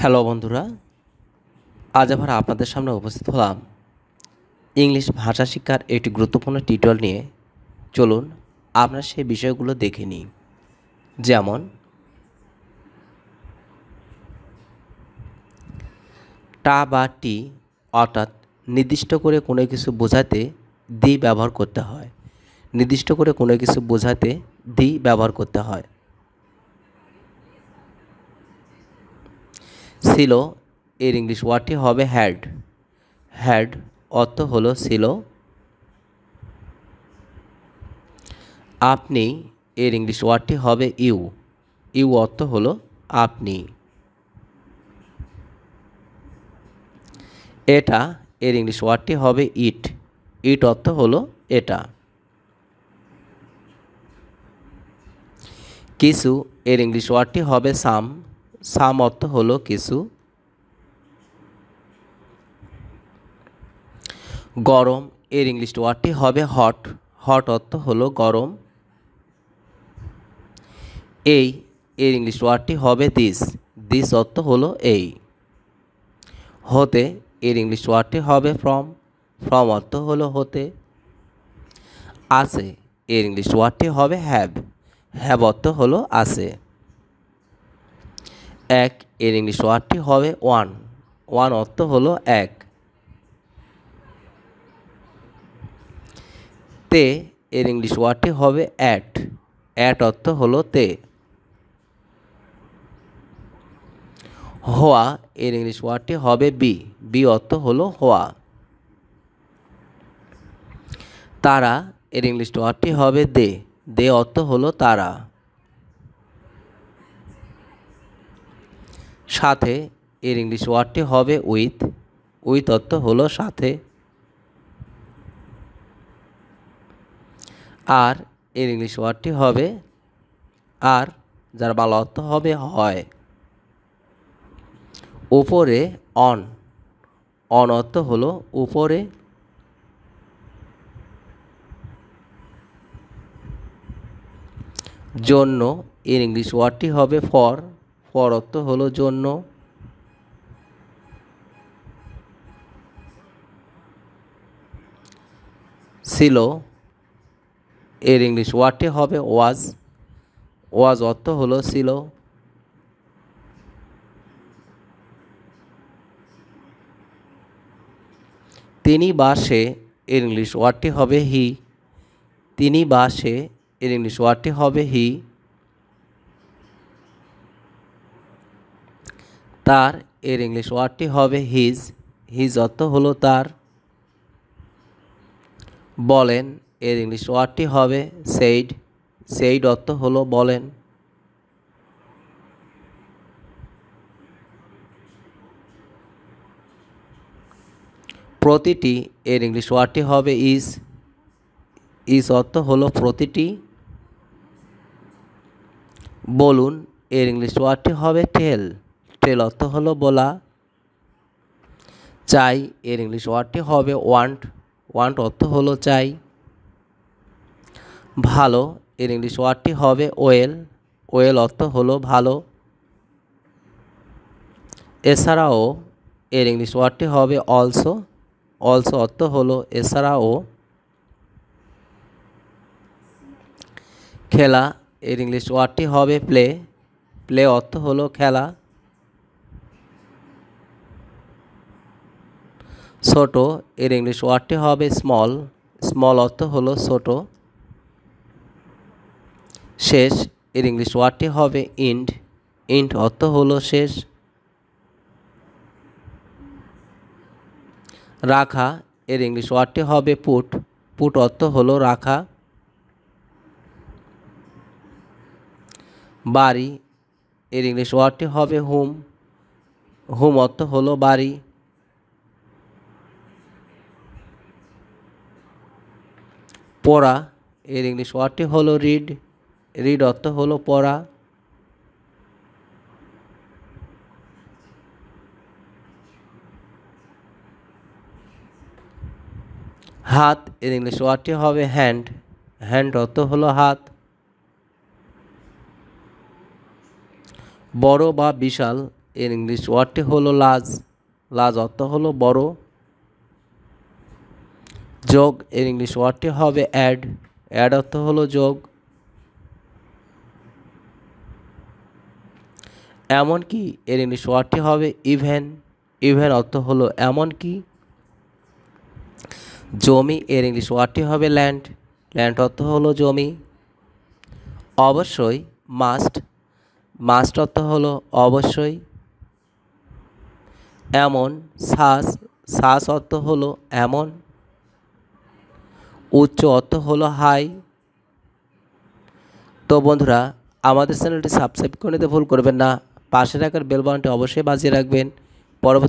hello বন্ধুরা আজ আবার আপনাদের সামনে উপস্থিত হলাম ইংলিশ ভাষা শিক্ষার একটি গুরুত্বপূর্ণ টিউটোরিয়াল নিয়ে চলুন আমরা সেই বিষয়গুলো দেখে নিই যেমন টা বা টি অর্থাৎ নির্দিষ্ট করে কোনো কিছু বোঝাতে দি ব্যবহার করতে হয় নির্দিষ্ট করে কোনো কিছু বোঝাতে দি ব্যবহার করতে হয় ছিল এর ইংলিশ ওয়ার্ডটি হবে হ্যাড হ্যাড অর্থ হলো ছিল আপনি এর ইংলিশ ওয়ার্ডটি হবে ইউ ইউ অর্থ হলো আপনি এটা এর ইংলিশ ওয়ার্ডটি হবে ইট ইট অর্থ হলো এটা কিছু এর ইংলিশ ওয়ার্ডটি হবে সাম সাম অর্থ হলো কিছু গরম এর ইংলিশ ওয়ার্ডটি হবে হট হট অর্থ হলো গরম এই এর ইংলিশ ওয়ার্ডটি হবে দিস দিস অর্থ হলো এই হতে এর ইংলিশ ওয়ার্ডটি হবে ফ্রম ফ্রম অর্থ হলো হতে আসে এর ইংলিশ ওয়ার্ডটি হবে হ্যাভ হ্যাভ অর্থ হলো আসে এক এর ইংলিশ ওয়ার্ডটি হবে ওয়ান ওয়ান অর্থ হলো এক তে এর ইংলিশ ওয়ার্ডটি হবে অ্যাট অ্যাট অর্থ হলো তে হওয়া এর ইংলিশ ওয়ার্ডটি হবে বি বি অর্থ হলো হওয়া তারা এর ইংলিশ ওয়ার্ডটি হবে দে দে অর্থ হলো তারা সাথে এর ইংলিশ ওয়ার্ডটি হবে উইথ উইথ অর্থ হলো সাথে আর এর ইংলিশ ওয়ার্ডটি হবে আর যার ভালো অর্থ হবে হয় উপরে অন অন অর্থ হলো উপরে জন্য এর ইংলিশ ওয়ার্ডটি হবে ফর পরত্ব হলো জন্য ছিল এর ইংলিশ ওয়ার্ডটি হবে ওয়াজ ওয়াজ অর্থ হলো ছিল তিনি বা সে এর ইংলিশ ওয়ার্ডটি হবে হি তিনি বা সে এর ইংলিশ ওয়ার্ডটি হবে হি তার এর ইংলিশ ওয়ার্ডটি হবে হিজ হিজ অর্থ হলো তার বলেন এর ইংলিশ ওয়ার্ডটি হবে সেইড সেইড অর্থ হলো বলেন প্রতিটি এর ইংলিশ ওয়ার্ডটি হবে ইজ ইজ অর্থ হলো প্রতিটি বলুন এর ইংলিশ ওয়ার্ডটি হবে টেল শব্দের অর্থ হলো বলা চাই এর ইংলিশ ওয়ার্ডটি হবে ওয়ান্ট ওয়ান্ট অর্থ হলো চাই ভালো এর ইংলিশ ওয়ার্ডটি হবে ওয়েল ওয়েল অর্থ হলো ভালো এছাড়াও এর ইংলিশ ওয়ার্ডটি হবে অলসো অলসো অর্থ হলো এছাড়াও খেলা এর ইংলিশ ওয়ার্ডটি হবে প্লে প্লে অর্থ হলো খেলা ছোটো এর ইংলিশ ওয়ার্ডটি হবে স্মল স্মল অর্থ হলো ছোটো শেষ এর ইংলিশ ওয়ার্ডটি হবে ইন্ড ইন্ড অর্থ হলো শেষ রাখা এর ইংলিশ ওয়ার্ডটি হবে পুট পুট অর্থ হলো রাখা বাড়ি এর ইংলিশ ওয়ার্ডটি হবে হোম হোম অর্থ হলো বাড়ি পড়া এর ইংলিশ ওয়ার্ডটি হলো রিড রিড অর্থ হলো পড়া হাত এর ইংলিশ ওয়ার্ডটি হবে হ্যান্ড হ্যান্ড অর্থ হলো হাত বড় বা বিশাল এর ইংলিশ ওয়ার্ডটি হলো লাজ লাজ অর্থ হলো বড় যোগ এর ইংলিশ ওয়ার্ডটি হবে অ্যাড অ্যাড অর্থ হলো যোগ এমনকি এর ইংলিশ ওয়ার্ডটি হবে ইভেন ইভেন অর্থ হলো এমনকি জমি এর ইংলিশ ওয়ার্ডটি হবে ল্যান্ড ল্যান্ড অর্থ হলো জমি অবশ্যই মাস্ট মাস্ট অর্থ হলো অবশ্যই এমন শ্বাস শ্বাস অর্থ হলো এমন উচ্চ অর্থ হলো হাই তো বন্ধুরা আমাদের চ্যানেলটি সাবস্ক্রাইব করে নিতে ভুল করবেন না পাশে রাখার বেল অবশ্যই বাজিয়ে রাখবেন পরবর্তী